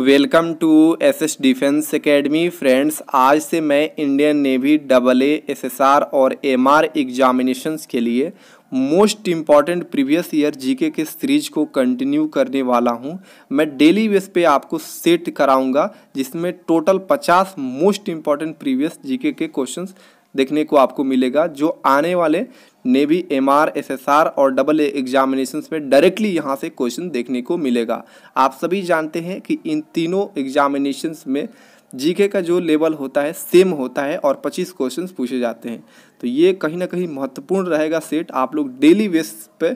welcome to S S defence academy friends आज से मैं Indian Navy double A S S R और M R examinations के लिए most important previous year GK के series को कंटिन्यू करने वाला हूं मैं डेली बेस पे आपको सेट कराऊंगा जिसमें total 50 most important previous GK के क्वेश्चंस देखने को आपको मिलेगा जो आने वाले Navy M R S S R और डबल ए एग्जामिनेशन में डायरेक्टली यहाँ से क्वेश्चन देखने को मिलेगा आप सभी जानते हैं कि इन तीनों एग्जामिनेशन में जीके का जो लेवल होता है सेम होता है और 25 क्वेश्चंस पूछे जाते हैं तो ये कहीं ना कहीं महत्वपूर्ण रहेगा सेट आप लोग डेली बेस पे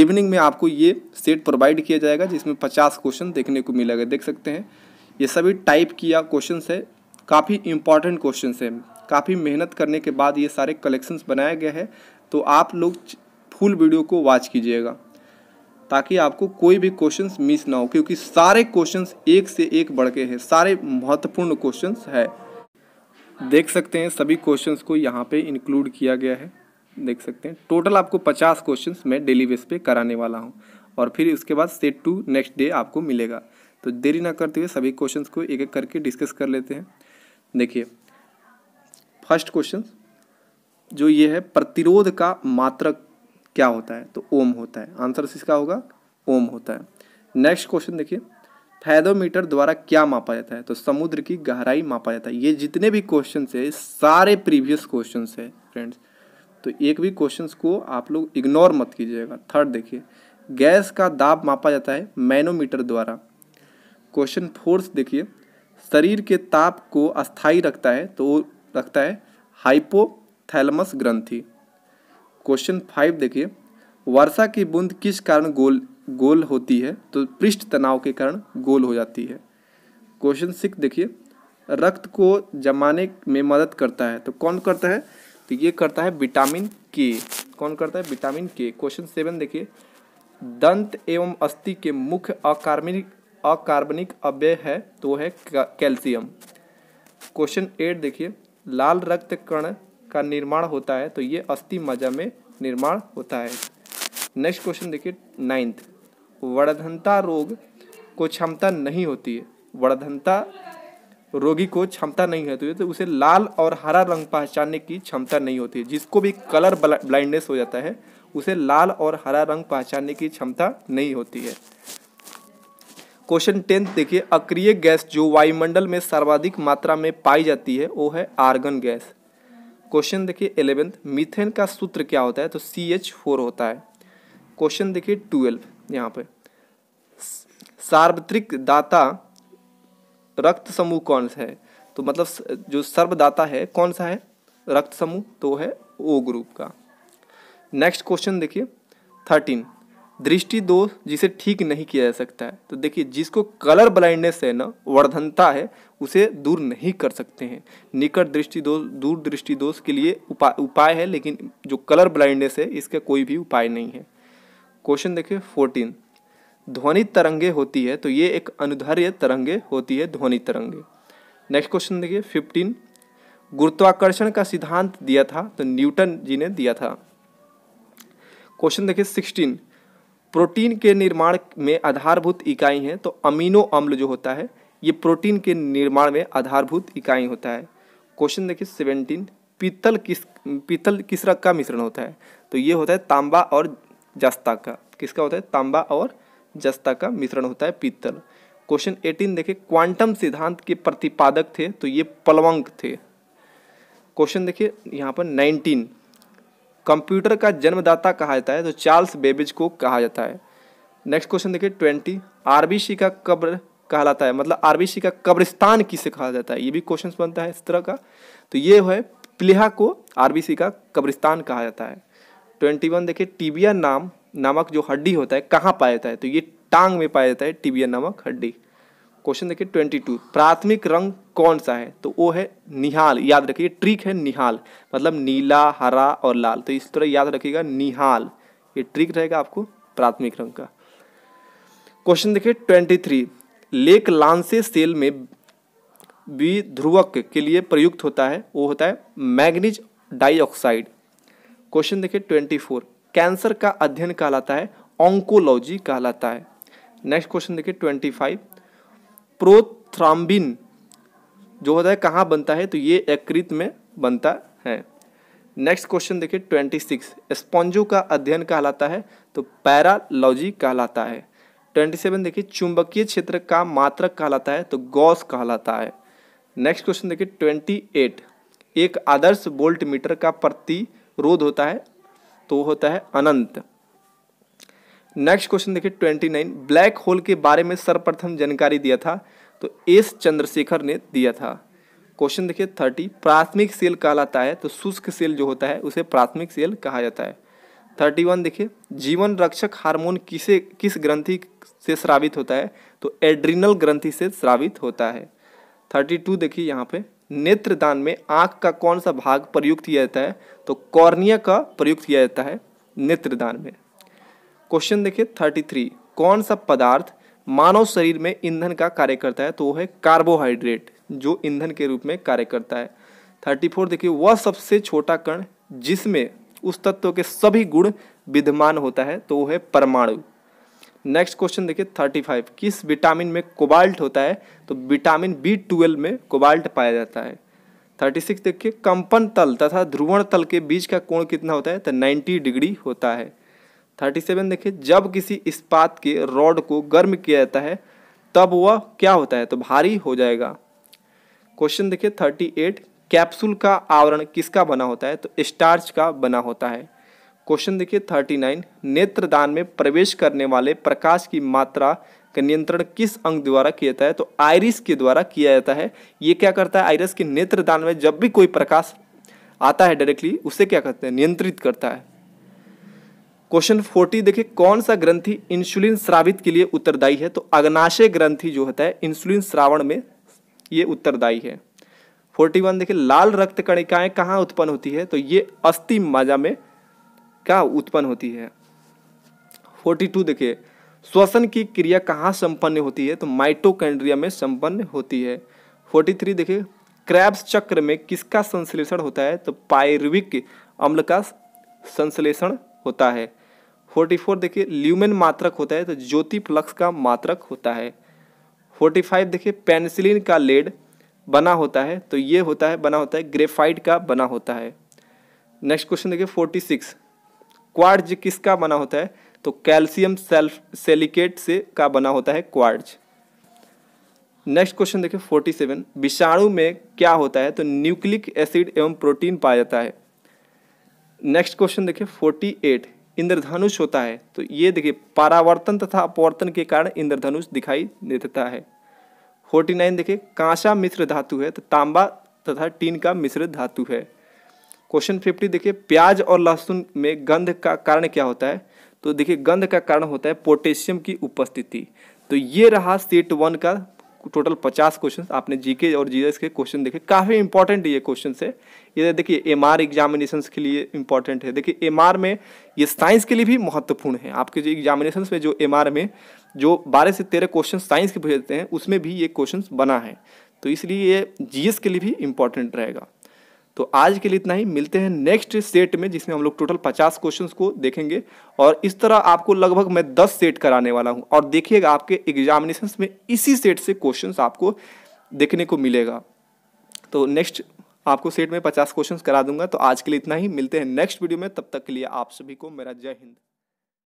इवनिंग में आपको ये सेट प्रोवाइड किया जाएगा जिसमें 50 क्वेश्चन देखने को मिलेगा देख सकते हैं ये सभी टाइप किया क्वेश्चन है काफ़ी इम्पॉर्टेंट क्वेश्चन है काफ़ी मेहनत करने के बाद ये सारे कलेक्शंस बनाए गए हैं तो आप लोग फुल वीडियो को वॉच कीजिएगा ताकि आपको कोई भी क्वेश्चंस मिस ना हो क्योंकि सारे क्वेश्चंस एक से एक बढ़ के हैं सारे महत्वपूर्ण क्वेश्चंस है देख सकते हैं सभी क्वेश्चंस को यहाँ पे इंक्लूड किया गया है देख सकते हैं टोटल आपको पचास क्वेश्चन मैं डेली बेस पर कराने वाला हूँ और फिर उसके बाद सेट टू नेक्स्ट डे आपको मिलेगा तो देरी ना करते हुए सभी क्वेश्चन को एक एक करके डिस्कस कर लेते हैं देखिए फर्स्ट क्वेश्चन जो ये है प्रतिरोध का मात्रक क्या होता है तो ओम होता है आंसर इसका होगा ओम होता है नेक्स्ट क्वेश्चन देखिए फैदोमीटर द्वारा क्या मापा जाता है तो समुद्र की गहराई मापा जाता है ये जितने भी क्वेश्चन है सारे प्रीवियस क्वेश्चन है फ्रेंड्स तो एक भी क्वेश्चन को आप लोग इग्नोर मत कीजिएगा थर्ड देखिए गैस का दाब मापा जाता है मैनोमीटर द्वारा क्वेश्चन फोर्थ देखिए शरीर के ताप को अस्थाई रखता है तो वो रखता है हाइपोथैलमस ग्रंथि क्वेश्चन फाइव देखिए वर्षा की बूंद किस कारण गोल गोल होती है तो पृष्ठ तनाव के कारण गोल हो जाती है क्वेश्चन सिक्स देखिए रक्त को जमाने में मदद करता है तो कौन करता है तो ये करता है विटामिन के कौन करता है विटामिन के क्वेश्चन सेवन देखिए दंत एवं अस्थि के मुख्य अकार्मिक अकार्बनिक अव्यय है तो है कैल्शियम क्वेश्चन एट देखिए लाल रक्त कण का निर्माण होता है तो ये अस्थि मजा में निर्माण होता है नेक्स्ट क्वेश्चन देखिए नाइन्थ वर्धनता रोग को क्षमता नहीं होती है वर्धनता रोगी को क्षमता नहीं होती है तो उसे लाल और हरा रंग पहचानने की क्षमता नहीं होती है जिसको भी कलर ब्लाइंडनेस हो जाता है उसे लाल और हरा रंग पहचानने की क्षमता नहीं होती है क्वेश्चन टेंथ देखिए अक्रिय गैस जो वायुमंडल में सर्वाधिक मात्रा में पाई जाती है वो है आर्गन गैस क्वेश्चन देखिए एलेवेंथ मीथेन का सूत्र क्या होता है तो सी एच फोर होता है क्वेश्चन देखिए ट्वेल्व यहाँ पे सार्वत्रिक दाता रक्त समूह कौन सा है तो मतलब जो सर्वदाता है कौन सा है रक्त समूह तो है ओ ग्रुप का नेक्स्ट क्वेश्चन देखिए थर्टीन दृष्टि दोष जिसे ठीक नहीं किया जा सकता है तो देखिए जिसको कलर ब्लाइंडनेस है ना वर्धनता है उसे दूर नहीं कर सकते हैं निकट दृष्टि दोष दूर दृष्टि दोष के लिए उपाय उपाय है लेकिन जो कलर ब्लाइंडनेस है इसका कोई भी उपाय नहीं है क्वेश्चन देखिए फोर्टीन ध्वनि तरंगे होती है तो ये एक अनुधार्य तरंगे होती है ध्वनि तरंगे नेक्स्ट क्वेश्चन देखिए फिफ्टीन गुरुत्वाकर्षण का सिद्धांत दिया था तो न्यूटन जी ने दिया था क्वेश्चन देखिए सिक्सटीन प्रोटीन के निर्माण में आधारभूत इकाई हैं तो अमीनो अम्ल जो होता है ये प्रोटीन के निर्माण में आधारभूत इकाई होता है क्वेश्चन देखिए सेवेंटीन पीतल किस पीतल किस रंग का मिश्रण होता है तो ये होता है तांबा और जस्ता का किसका होता है तांबा और जस्ता का मिश्रण होता है पीतल क्वेश्चन एटीन देखिए क्वांटम सिद्धांत के प्रतिपादक थे तो ये पलवंक थे क्वेश्चन देखिए यहाँ पर नाइनटीन कंप्यूटर का जन्मदाता कहा जाता है तो चार्ल्स बेबिज को कहा जाता है नेक्स्ट क्वेश्चन देखिए ट्वेंटी आरबीसी का कब्र कहलाता है मतलब आरबीसी का कब्रिस्तान किसे कहा जाता है ये भी क्वेश्चन बनता है इस तरह का तो ये है प्लेहा को आरबीसी का कब्रिस्तान कहा जाता है ट्वेंटी वन देखिए टीबिया नाम नामक जो हड्डी होता है कहाँ पाया जाता है तो ये टांग में पाया जाता है टीबिया नामक हड्डी क्वेश्चन देखिए ट्वेंटी टू प्राथमिक रंग कौन सा है तो वो है निहाल याद रखिए ट्रिक है निहाल मतलब नीला हरा और लाल तो इस तरह याद रखिएगा निहाल ये ट्रिक रहेगा आपको प्राथमिक रंग का क्वेश्चन देखिए twenty three Leclanche cell में भी ध्रुवक के लिए प्रयुक्त होता है वो होता है मैग्नीज डाइऑक्साइड क्वेश्चन देखिए ट्वेंटी फोर कैंसर का अध्ययन कहलाता है ऑन्कोलॉजी कहलाता है नेक्स्ट क्वेश्चन देखिए ट्वेंटी फाइव प्रोथ्राम्बिन जो होता है कहाँ बनता है तो ये एकृत में बनता है नेक्स्ट क्वेश्चन देखिए ट्वेंटी सिक्स स्पॉन्जो का अध्ययन कहलाता है तो पैरालॉजी कहलाता है ट्वेंटी सेवन देखिए चुंबकीय क्षेत्र का मात्रक कहलाता है तो गॉस कहलाता है नेक्स्ट क्वेश्चन देखिए ट्वेंटी एट एक आदर्श वोल्ट मीटर का प्रतिरोध होता है तो होता है अनंत नेक्स्ट क्वेश्चन देखिए ट्वेंटी नाइन ब्लैक होल के बारे में सर्वप्रथम जानकारी दिया था तो एस चंद्रशेखर ने दिया था क्वेश्चन देखिए थर्टी प्राथमिक सेल कहलाता है तो शुष्क सेल जो होता है उसे प्राथमिक सेल कहा जाता है थर्टी वन देखिए जीवन रक्षक हार्मोन किसे किस ग्रंथि से श्रावित होता है तो एड्रीनल ग्रंथि से श्रावित होता है थर्टी टू देखिए यहाँ पे नेत्रदान में आँख का कौन सा भाग प्रयुक्त किया जाता है तो कॉर्निया का प्रयुक्त किया जाता है नेत्रदान में क्वेश्चन देखिए थर्टी थ्री कौन सा पदार्थ मानव शरीर में ईंधन का कार्य करता है तो वो है कार्बोहाइड्रेट जो ईंधन के रूप में कार्य करता है थर्टी फोर देखिए वह सबसे छोटा कण जिसमें उस तत्व के सभी गुण विद्यमान होता है तो वो है परमाणु नेक्स्ट क्वेश्चन देखिए थर्टी फाइव किस विटामिन में कोबाल्ट होता है तो विटामिन बी ट्वेल्व में कोबाल्ट पाया जाता है थर्टी सिक्स देखिए कंपन तल तथा ध्रुवण तल के बीच का कोण कितना होता है तो नाइन्टी डिग्री होता है थर्टी सेवन देखिए जब किसी इस्पात के रॉड को गर्म किया जाता है तब वह क्या होता है तो भारी हो जाएगा क्वेश्चन देखिए थर्टी एट कैप्सूल का आवरण किसका बना होता है तो स्टार्च का बना होता है क्वेश्चन देखिए थर्टी नाइन नेत्रदान में प्रवेश करने वाले प्रकाश की मात्रा का नियंत्रण किस अंग द्वारा किया जाता है तो आयरिस के द्वारा किया जाता है ये क्या करता है आयरस के नेत्रदान में जब भी कोई प्रकाश आता है डायरेक्टली उसे क्या करते हैं नियंत्रित करता है क्वेश्चन फोर्टी देखिए कौन सा ग्रंथि इंसुलिन श्रावित के लिए उत्तरदायी है तो अग्नाशय ग्रंथि जो होता है इंसुलिन श्रावण में ये उत्तरदायी है फोर्टी वन देखिए लाल रक्त कणिकाएं कहाँ उत्पन्न होती है तो ये अस्थि माजा में क्या उत्पन्न होती है फोर्टी टू देखिए श्वसन की क्रिया कहाँ संपन्न होती है तो माइटोकेंड्रिया में संपन्न होती है फोर्टी थ्री देखिए क्रैब्स चक्र में किसका संश्लेषण होता है तो पायरविक अम्ल का संश्लेषण होता है फोर्टी फोर देखिए ल्यूमेन मात्रक होता है तो ज्योति प्लक्स का मात्रक होता है फोर्टी फाइव देखिए पेनिसिलिन का लेड बना होता है तो ये होता है बना होता है ग्रेफाइट का बना होता है नेक्स्ट क्वेश्चन देखिए फोर्टी सिक्स क्वार्ज किसका बना होता है तो कैल्शियम सेल्फ सेलिकेट से का बना होता है क्वार्ज नेक्स्ट क्वेश्चन देखिए फोर्टी सेवन विषाणु में क्या होता है तो न्यूक्लिक एसिड एवं प्रोटीन पाया जाता है नेक्स्ट क्वेश्चन देखिए फोर्टी एट इंद्रधनुष होता है तो ये देखिए परावर्तन तथा अपवर्तन के कारण इंद्रधनुष दिखाई देता है फोर्टी नाइन देखिए कांसा मिश्र धातु है तो तांबा तथा टीन का मिश्र धातु है क्वेश्चन फिफ्टी देखिए प्याज और लहसुन में गंध का कारण क्या होता है तो देखिए गंध का कारण होता है पोटेशियम की उपस्थिति तो ये रहा सेट वन का टोटल पचास क्वेश्चन आपने जीके और जीएस के क्वेश्चन देखे काफ़ी इंपॉर्टेंट ये क्वेश्चन है ये देखिए एम आर एग्जामिनेशन के लिए इंपॉर्टेंट है देखिए एम आर में ये साइंस के लिए भी महत्वपूर्ण है आपके जो एग्जामिनेशन में जो एम आर में जो बारह से तेरह क्वेश्चन साइंस के भेजते हैं उसमें भी ये क्वेश्चन बना है तो इसलिए ये जी के लिए भी इंपॉर्टेंट रहेगा तो आज के लिए इतना ही मिलते हैं नेक्स्ट सेट में जिसमें हम लोग टोटल पचास क्वेश्चंस को देखेंगे और इस तरह आपको लगभग मैं दस सेट कराने वाला हूँ और देखिएगा आपके एग्जामिनेशन में इसी सेट से क्वेश्चन आपको देखने को मिलेगा तो नेक्स्ट आपको सेट में पचास क्वेश्चंस करा दूंगा तो आज के लिए इतना ही मिलते हैं नेक्स्ट वीडियो में तब तक के लिए आप सभी को मेरा जय हिंद